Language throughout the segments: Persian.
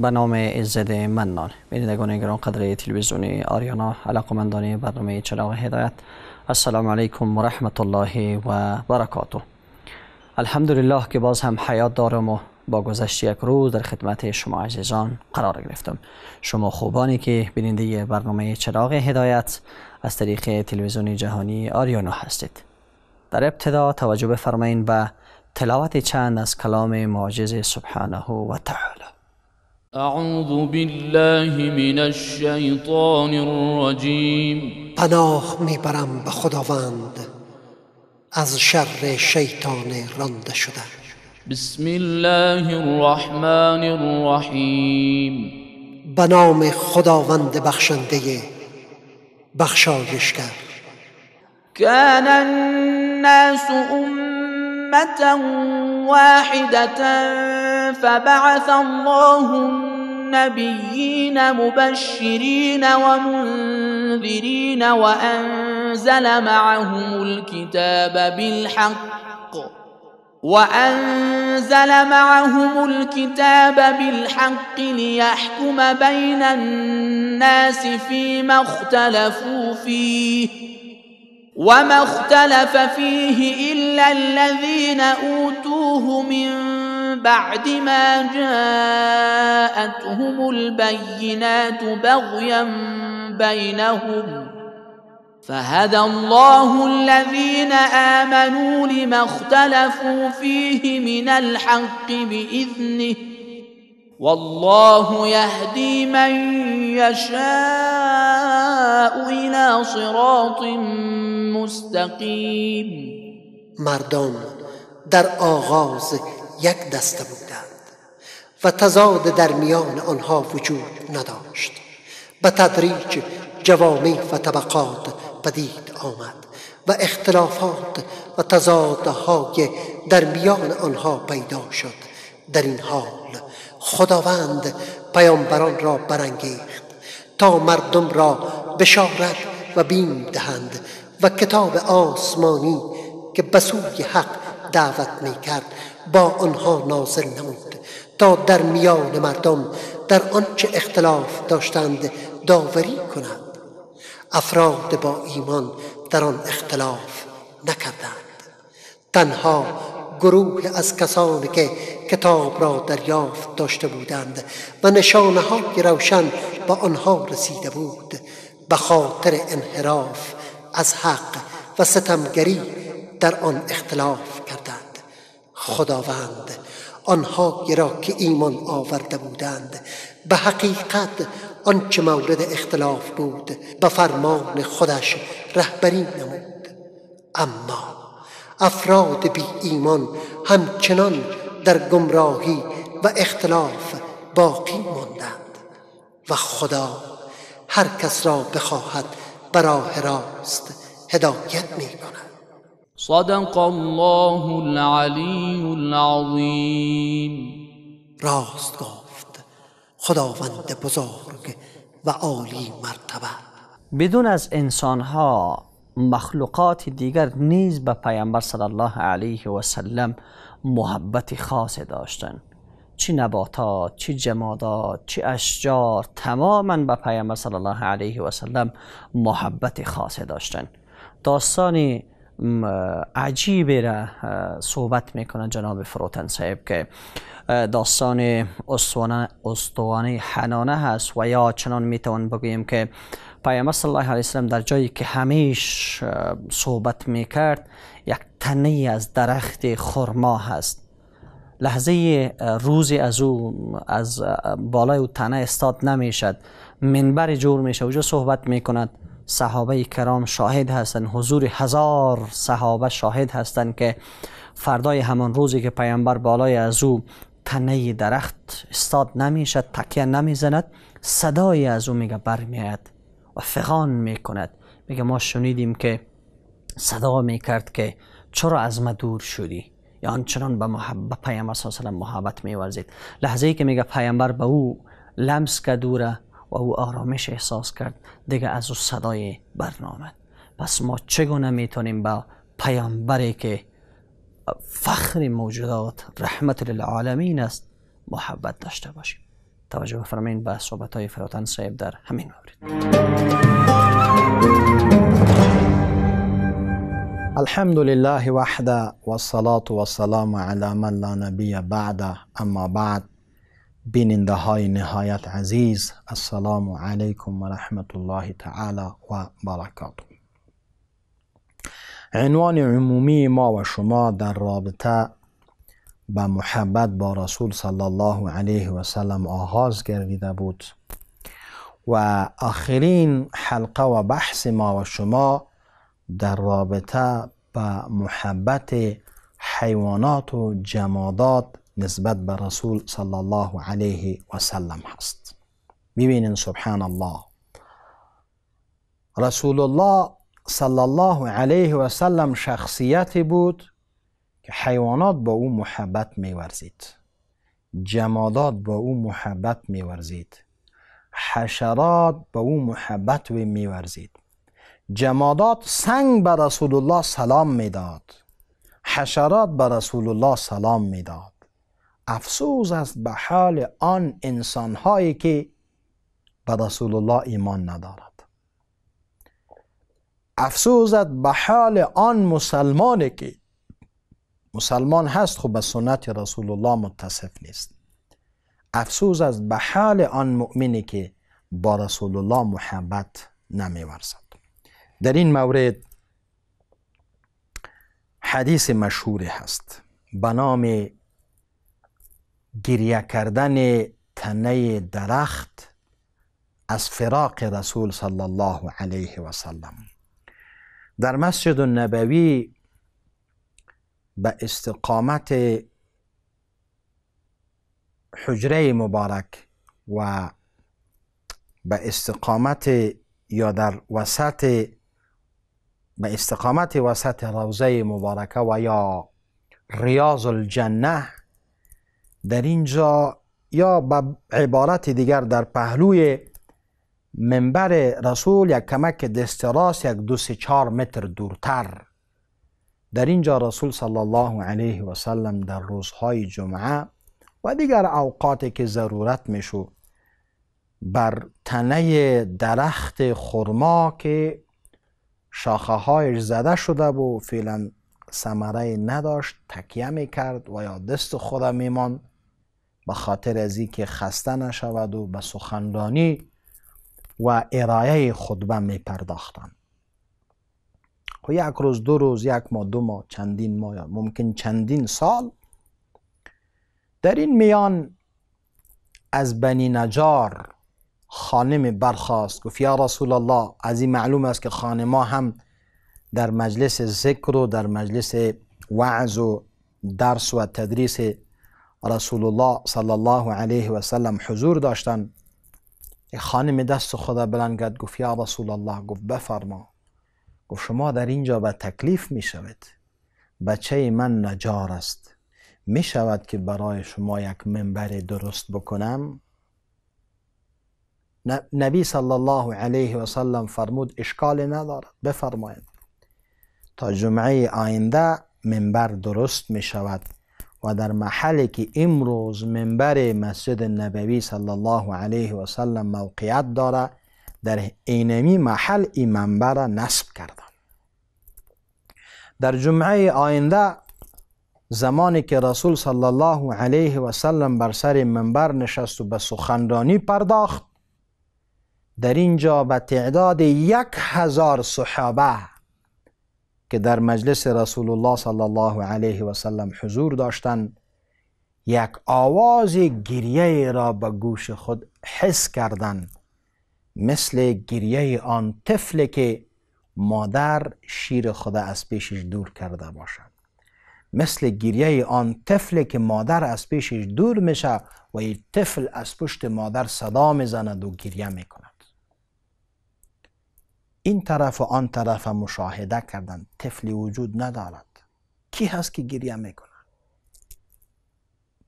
به نام عزت منان بینندگان گران قدر تلویزیون آریانا علاقمندان برنامه چراغ هدایت السلام علیکم و رحمت الله و برکاته الحمدلله که باز هم حیات دارم و با گذشت یک روز در خدمت شما عزیزان قرار گرفتم شما خوبانی که بیننده برنامه چراغ هدایت از طریق تلویزیون جهانی آریانا هستید در ابتدا توجه بفرمایید به تلاوت چند از کلام معجز سبحانه و تعالی اعوذ بالله من الشیطان الرجیم پناه میبرم به خداوند از شر شیطان رانده شده بسم الله الرحمن الرحیم به نام خداوند بخشنده بخشایشگر کان الناس امتا واحده فبعث الله النبيين مبشرين ومنذرين وأنزل معهم الكتاب بالحق وأنزل معهم الكتاب بالحق ليحكم بين الناس فيما اختلفوا فيه وما اختلف فيه إلا الذين أوتوه من بعد ما جاءتهم البينات بغيا بينهم فهدى الله الذين امنوا لما اختلفوا فيه من الحق باذنه والله يهدي من يشاء الى صراط مستقيم مردم در آغاز یک دسته بودند و تضاد در میان آنها وجود نداشت به تدریج جوامع و طبقات پدید آمد و اختلافات و تضادهای در میان آنها پیدا شد در این حال خداوند پیامبران را برانگیخت تا مردم را بشارت و بیم دهند و کتاب آسمانی که به سوی حق دعوت می با آنها نازل نمود تا در میان مردم در آنچه اختلاف داشتند داوری کنند افراد با ایمان در آن اختلاف نکردند تنها گروه از کسانی که کتاب را دریافت داشته بودند و نشانه های روشن به آنها رسیده بود به خاطر انحراف از حق و ستمگری در آن اختلاف کردند خداوند آنها را که ایمان آورده بودند به حقیقت آنچه مورد اختلاف بود به فرمان خودش رهبری نمود اما افراد بی ایمان همچنان در گمراهی و اختلاف باقی ماندند و خدا هر کس را بخواهد براه راست هدایت می کند صدق الله العلی العظیم راست گفت خداوند بزرگ و عالی مرتبه بدون از انسانها مخلوقات دیگر نیز به پیامبر صلی الله علیه و سلم محبت خاص داشتند چی نباتات چی جمادات چی اشجار تماما به پیامبر صلی الله علیه و سلم محبت خاص داشتند داستانی عجیبی را صحبت میکنه جناب فروتن صاحب که داستان استوانه حنانه هست و یا چنان میتوان بگوییم که پیامبر صلی الله علیه وسلم در جایی که همیش صحبت میکرد یک تنه از درخت خرما هست لحظه روزی از او از بالای او تنه استاد نمیشد منبر جور میشه اوجا صحبت میکند صحابه کرام شاهد هستند حضور هزار صحابه شاهد هستند که فردای همان روزی که پیامبر بالای از او تنه درخت استاد نمیشد تکیه نمیزند صدای از او میگه برمیاد و فغان میکند میگه ما شنیدیم که صدا میکرد که چرا از ما دور شدی یا آنچنان به محبت پیامبر صلی علیه محبت میورزید لحظه ای که میگه پیامبر به او لمس دوره و او آرامش احساس کرد دیگه از او صدای برنامه پس ما چگونه میتونیم با پیامبری که فخر موجودات رحمت للعالمین است محبت داشته باشیم توجه بفرمایید به صحبت های فراتن صاحب در همین مورد الحمد لله وحده والصلاة والسلام على من لا نبی بعده اما بعد بیننده های نهایت عزیز السلام علیکم و رحمت الله تعالی و برکاته عنوان عمومی ما و شما در رابطه به محبت با رسول صلی الله علیه و سلم آغاز گردیده بود و آخرین حلقه و بحث ما و شما در رابطه به محبت حیوانات و جمادات نسبت به رسول صلی الله علیه و سلم هست ببینین سبحان الله رسول الله صلی الله علیه و سلم شخصیتی بود که حیوانات با او محبت میورزید جمادات با او محبت میورزید حشرات با او محبت و میورزید جمادات سنگ به رسول الله سلام میداد حشرات به رسول الله سلام میداد افسوس است به حال آن انسان هایی که به رسول الله ایمان ندارد افسوس است به حال آن مسلمانی که مسلمان هست خب به سنت رسول الله متصف نیست افسوس است به حال آن مؤمنی که با رسول الله محبت نمی ورزد در این مورد حدیث مشهوری هست به نام گریه کردن تنه درخت از فراق رسول صلی الله علیه و سلم در مسجد النبوی به استقامت حجره مبارک و به استقامت یا در وسط به استقامت وسط روزه مبارکه و یا ریاض الجنه در اینجا یا به عبارت دیگر در پهلوی منبر رسول یک کمک دست یک دو سه چار متر دورتر در اینجا رسول صلی الله علیه و سلم در روزهای جمعه و دیگر اوقاتی که ضرورت میشو بر تنه درخت خرما که شاخه هایش زده شده بود فعلا ثمره نداشت تکیه میکرد و یا دست خودم میماند به خاطر از که خسته نشود و به سخنرانی و ارائه خطبه می و خب یک روز دو روز یک ماه دو ماه چندین ماه ممکن چندین سال در این میان از بنی نجار خانم برخواست گفت یا رسول الله از این معلوم است که خانما هم در مجلس ذکر و در مجلس وعظ و درس و تدریس رسول الله صلی الله علیه و سلم حضور داشتند خانم دست خدا بلند کرد گفت یا رسول الله گفت بفرما گفت شما در اینجا به تکلیف می شود بچه من نجار است می شود که برای شما یک منبر درست بکنم نبی صلی الله علیه و سلم فرمود اشکال ندارد بفرمایید تا جمعه آینده منبر درست می شود و در محلی که امروز منبر مسجد نبوی صلی الله علیه و سلم موقعیت داره در اینمی محل این منبر نصب کردن در جمعه آینده زمانی که رسول صلی الله علیه و سلم بر سر منبر نشست و به سخنرانی پرداخت در اینجا به تعداد یک هزار صحابه که در مجلس رسول الله صلی الله علیه و سلم حضور داشتند یک آواز گریه را به گوش خود حس کردند مثل گریه آن طفل که مادر شیر خود از پیشش دور کرده باشد مثل گریه آن طفل که مادر از پیشش دور میشه و این طفل از پشت مادر صدا میزند و گریه میکنه این طرف و آن طرف مشاهده کردن طفلی وجود ندارد کی هست که گریه میکنه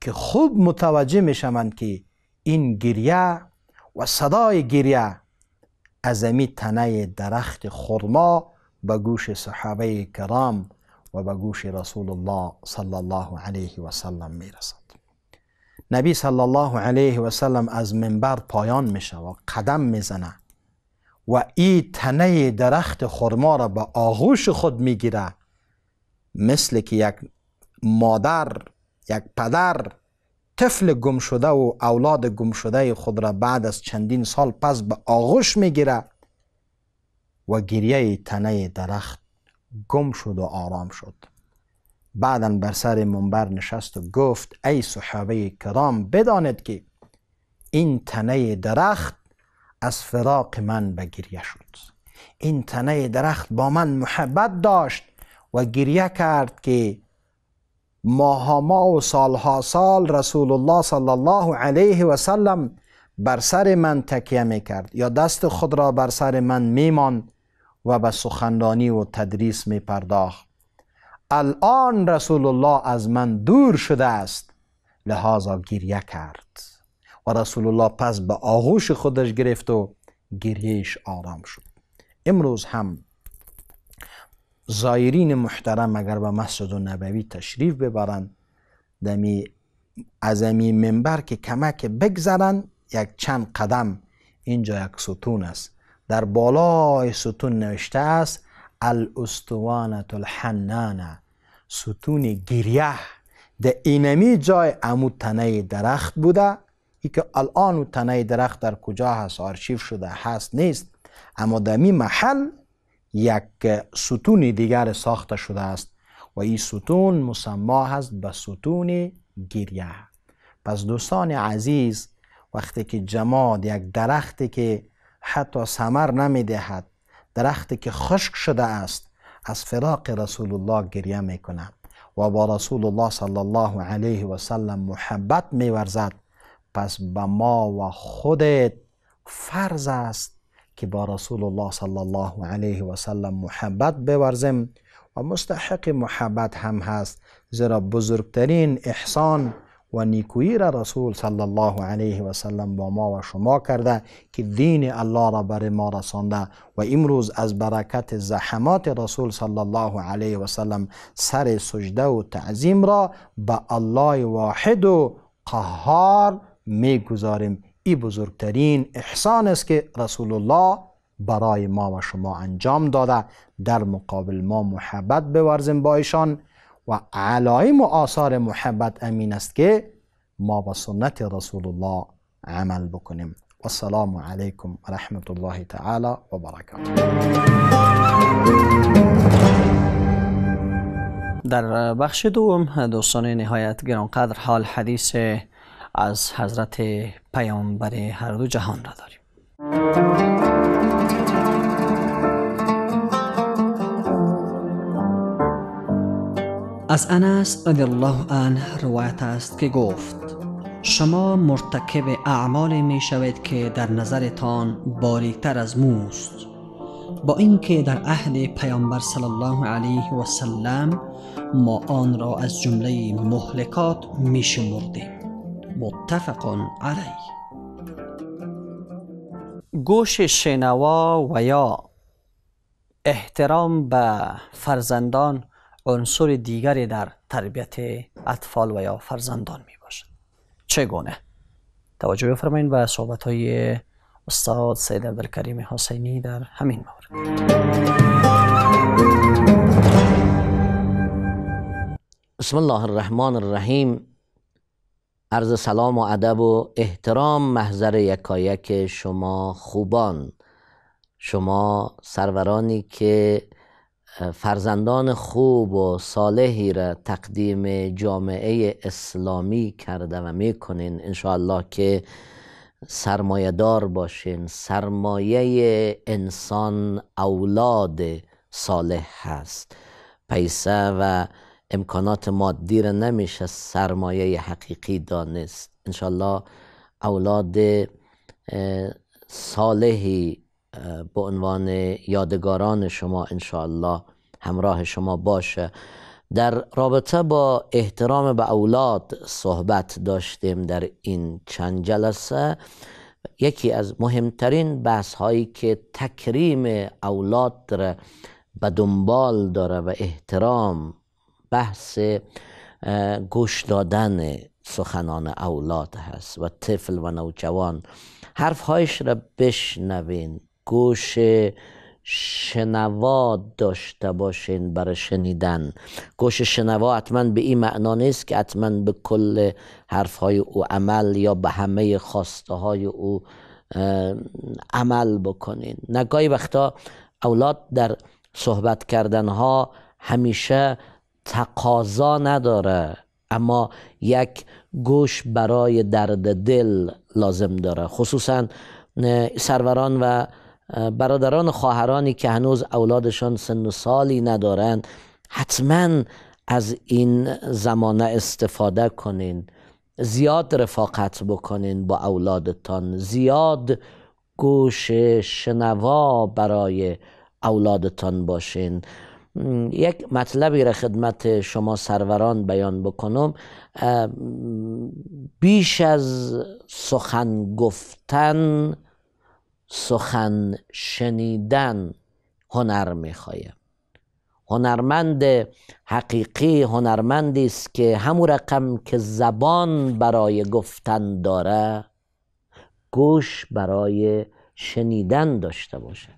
که خوب متوجه میشوند که این گریه و صدای گریه از تنه درخت خرما به گوش صحابه کرام و به گوش رسول الله صلی الله علیه و سلم میرسد نبی صلی الله علیه و سلم از منبر پایان میشه و قدم میزنه و ای تنه درخت خرما را به آغوش خود میگیره مثل که یک مادر یک پدر طفل گم شده و اولاد گم شده خود را بعد از چندین سال پس به آغوش میگیره و گریه تنه درخت گم شد و آرام شد بعدا بر سر منبر نشست و گفت ای صحابه کرام بدانید که این تنه درخت از فراق من به گریه شد این تنه درخت با من محبت داشت و گریه کرد که ماهاما و سالها سال رسول الله صلی الله علیه و سلم بر سر من تکیه می کرد یا دست خود را بر سر من می و به سخنرانی و تدریس می پرداخت الان رسول الله از من دور شده است لحاظا گریه کرد و رسول الله پس به آغوش خودش گرفت و گریهش آرام شد امروز هم زایرین محترم اگر به مسجد و نبوی تشریف ببرند دمی از امی منبر که کمک بگذرن یک چند قدم اینجا یک ستون است در بالای ستون نوشته است الاستوانه الحنانه ستون گریه در اینمی جای امو تنه درخت بوده ای که الان و تنه درخت در کجا هست آرشیف شده هست نیست اما در می محل یک ستون دیگر ساخته شده است و این ستون مسما هست به ستون گریه پس دوستان عزیز وقتی که جماد یک درختی که حتی سمر دهد درختی که خشک شده است از فراق رسول الله گریه میکنه و با رسول الله صلی الله علیه و سلم محبت میورزد پس به ما و خودت فرض است که با رسول الله صلی الله علیه و سلم محبت بورزیم و مستحق محبت هم هست زیرا بزرگترین احسان و نیکویی را رسول صلی الله علیه و سلم با ما و شما کرده که دین الله را بر ما رسانده و امروز از برکت زحمات رسول صلی الله علیه و سلم سر سجده و تعظیم را به الله واحد و قهار گذاریم ای بزرگترین احسان است که رسول الله برای ما و شما انجام داده در مقابل ما محبت بورزیم با ایشان و علایم و آثار محبت امین است که ما با سنت رسول الله عمل بکنیم والسلام و رحمت الله و برکاته در بخش دوم دوستان نهایت گرانقدر حال حدیث از حضرت پیامبر هر دو جهان را داریم از انس رضی الله عنه روایت است که گفت شما مرتکب اعمال می شوید که در نظرتان باریکتر از موست با اینکه در اهل پیامبر صلی الله علیه و سلم ما آن را از جمله مهلکات می شمردیم متفق علی گوش شنوا و یا احترام به فرزندان عنصر دیگری در تربیت اطفال و یا فرزندان می باشد چگونه؟ توجه بفرمایید به صحبت های استاد سید عبدالکریم حسینی در همین مورد بسم الله الرحمن الرحیم عرض سلام و ادب و احترام محضر یکایک شما خوبان شما سرورانی که فرزندان خوب و صالحی را تقدیم جامعه اسلامی کرده و میکنین انشاءالله که سرمایه دار باشین سرمایه انسان اولاد صالح هست پیسه و امکانات مادی را نمیشه سرمایه حقیقی دانست انشالله اولاد صالحی به عنوان یادگاران شما انشالله همراه شما باشه در رابطه با احترام به اولاد صحبت داشتیم در این چند جلسه یکی از مهمترین بحث هایی که تکریم اولاد را به دنبال داره و احترام بحث گوش دادن سخنان اولاد هست و طفل و نوجوان حرفهایش را بشنوین گوش شنوا داشته باشین برای شنیدن گوش شنوا حتما به این معنا نیست که حتما به کل حرفهای او عمل یا به همه خواسته های او عمل بکنین نگاهی وقتا اولاد در صحبت کردن ها همیشه تقاضا نداره اما یک گوش برای درد دل لازم داره خصوصا سروران و برادران و خواهرانی که هنوز اولادشان سن و سالی ندارند حتما از این زمانه استفاده کنین زیاد رفاقت بکنین با اولادتان زیاد گوش شنوا برای اولادتان باشین یک مطلبی را خدمت شما سروران بیان بکنم بیش از سخن گفتن سخن شنیدن هنر میخواه هنرمند حقیقی هنرمندی است که همون رقم که زبان برای گفتن داره گوش برای شنیدن داشته باشه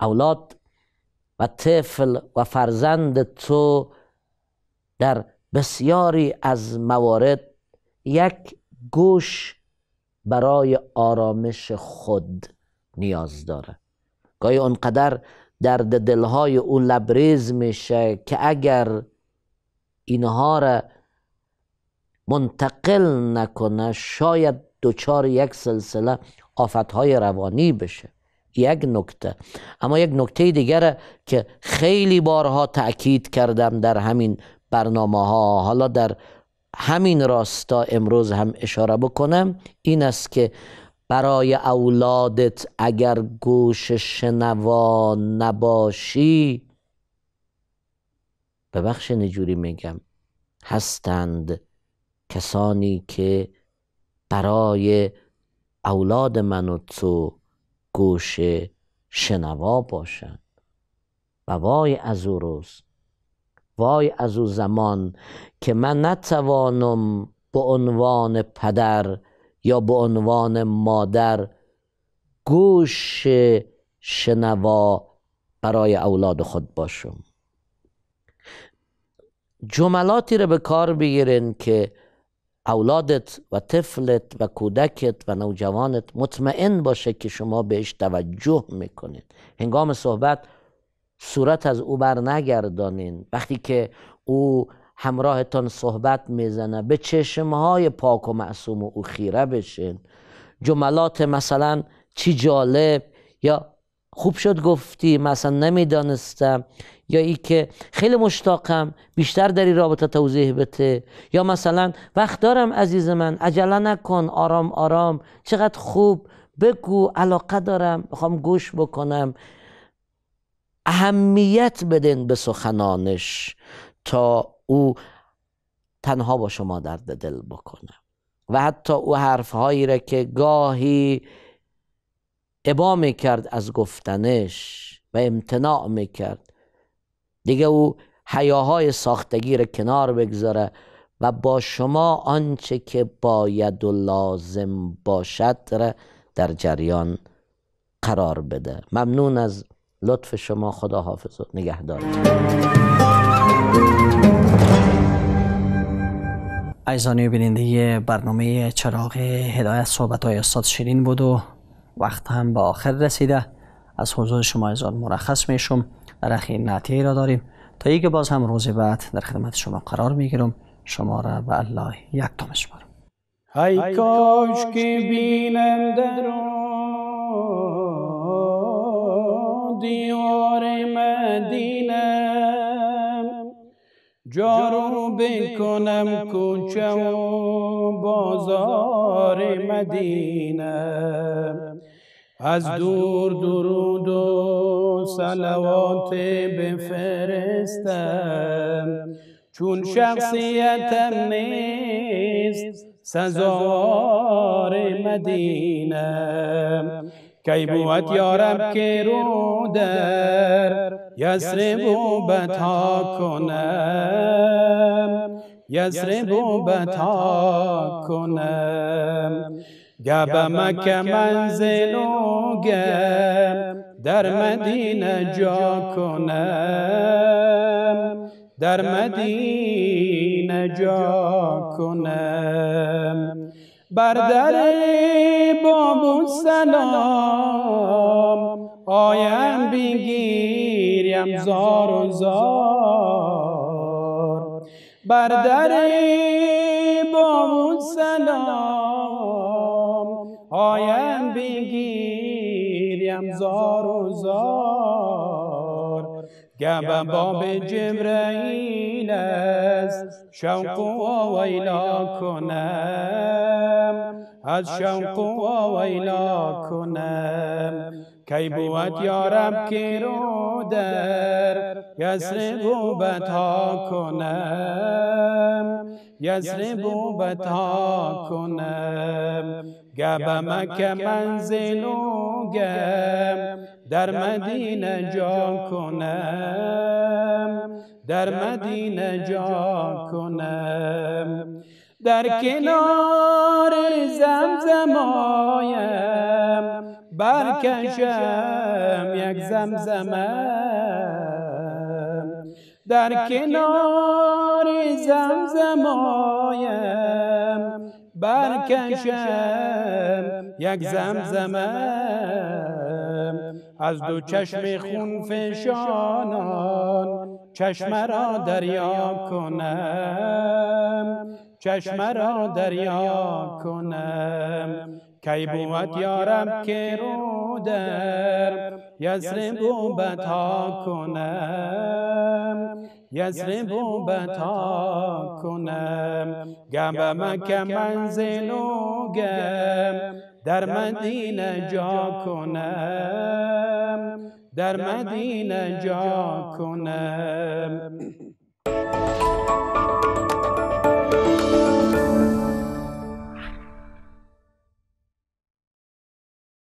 اولاد و طفل و فرزند تو در بسیاری از موارد یک گوش برای آرامش خود نیاز داره گاهی اونقدر درد دلهای او لبریز میشه که اگر اینها را منتقل نکنه شاید دچار یک سلسله آفتهای روانی بشه یک نکته اما یک نکته دیگره که خیلی بارها تاکید کردم در همین برنامه ها حالا در همین راستا امروز هم اشاره بکنم این است که برای اولادت اگر گوش شنوا نباشی ببخش نجوری میگم هستند کسانی که برای اولاد من و تو گوش شنوا باشد و وای از او روز وای از او زمان که من نتوانم به عنوان پدر یا به عنوان مادر گوش شنوا برای اولاد خود باشم جملاتی رو به کار بگیرین که اولادت و طفلت و کودکت و نوجوانت مطمئن باشه که شما بهش توجه میکنید هنگام صحبت صورت از او بر نگردانین وقتی که او همراهتان صحبت میزنه به چشمهای پاک و معصوم و او خیره بشین جملات مثلا چی جالب یا خوب شد گفتی مثلا نمیدانستم یا ای که خیلی مشتاقم بیشتر در این رابطه توضیح بده یا مثلا وقت دارم عزیز من عجله نکن آرام آرام چقدر خوب بگو علاقه دارم میخوام گوش بکنم اهمیت بدین به سخنانش تا او تنها با شما درد دل بکنه و حتی او هایی را که گاهی ابا میکرد از گفتنش و امتناع میکرد دیگه او حیاهای ساختگی رو کنار بگذاره و با شما آنچه که باید و لازم باشد را در جریان قرار بده ممنون از لطف شما خدا حافظ و نگهدارتون ایزانی بیننده برنامه چراغ هدایت صحبت های استاد شیرین بود و وقت هم به آخر رسیده از حضور شما ایزان مرخص میشم در اخیر نعتیه را داریم تا ای باز هم روز بعد در خدمت شما قرار میگیرم شما را به الله یک تامش بارم ای کاش که بینم در دیار مدینم جارو بکنم کوچه و بازار مدینم از دور درود و سلوات بفرستم چون شخصیتم نیست سزار مدینه کی بود یارب که رو در یسر بوبت بتا کنم یسر بوبت کنم گب به مکه منزل و گم در مدینه جا کنم در مدینه جا کنم بر در باب سلام آیم بگیریم زار و زار بر در باب سلام آیم بگیریم زار و زار گبم باب جبرائیل است شوق و ویلا کنم از شوق و ویلا کنم کی بود یارب که رو در یسر بوبت ها کنم یسر بوبت ها کنم گبمک منزل من گم در مدینه جا کنم در مدینه جا کنم در کنار زمزمایم برکشم یک زمزمم در کنار زمزمایم برکشم یک زمزمم از دو چشم خون فشانان چشم را دریا کنم چشم را دریا کنم کی بود یارم که رو در یزر بوبت ها کنم یزرب و بتا کنم گم مکه منزل و گم در مدینه جا کنم در مدینه جا کنم